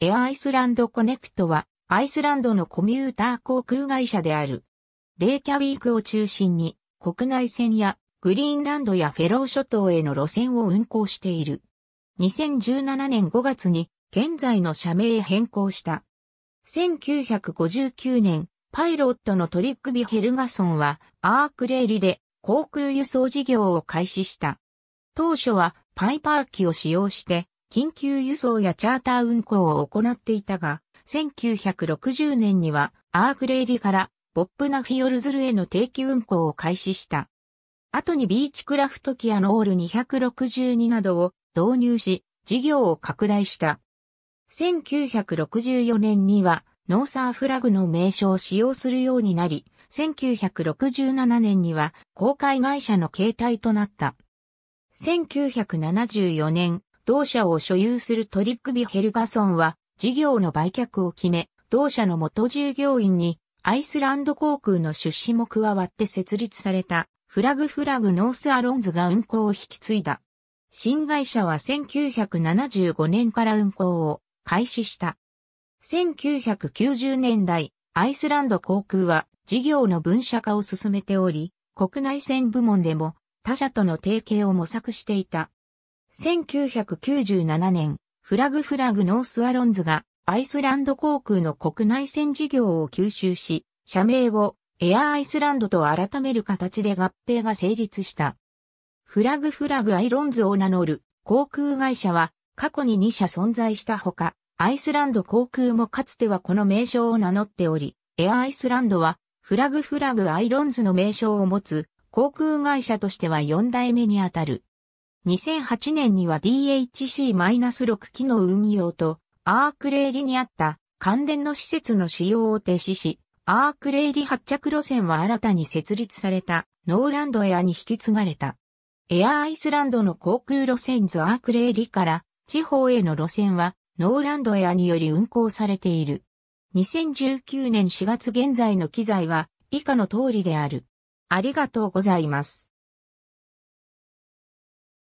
エアアイスランドコネクトは、アイスランドのコミューター航空会社である。レイキャウィークを中心に、国内線やグリーンランドやフェロー諸島への路線を運行している。2017年5月に、現在の社名へ変更した。1959年、パイロットのトリックビ・ヘルガソンは、アークレーリで航空輸送事業を開始した。当初は、パイパー機を使用して、緊急輸送やチャーター運行を行っていたが、1960年にはアークレイリからポップナフィヨルズルへの定期運行を開始した。後にビーチクラフトアのオール262などを導入し、事業を拡大した。1964年にはノーサーフラグの名称を使用するようになり、1967年には公開会社の形態となった。1974年、同社を所有するトリックビ・ヘルガソンは事業の売却を決め、同社の元従業員にアイスランド航空の出資も加わって設立されたフラグフラグノースアロンズが運航を引き継いだ。新会社は1975年から運航を開始した。1990年代、アイスランド航空は事業の分社化を進めており、国内線部門でも他社との提携を模索していた。1997年、フラグフラグノースアロンズがアイスランド航空の国内線事業を吸収し、社名をエアアイスランドと改める形で合併が成立した。フラグフラグアイロンズを名乗る航空会社は過去に2社存在したほか、アイスランド航空もかつてはこの名称を名乗っており、エアアイスランドはフラグフラグアイロンズの名称を持つ航空会社としては4代目にあたる。2008年には DHC-6 機能運用とアークレイリにあった関連の施設の使用を停止し、アークレイリ発着路線は新たに設立されたノーランドエアに引き継がれた。エアアイスランドの航空路線図アークレイリから地方への路線はノーランドエアにより運行されている。2019年4月現在の機材は以下の通りである。ありがとうございます。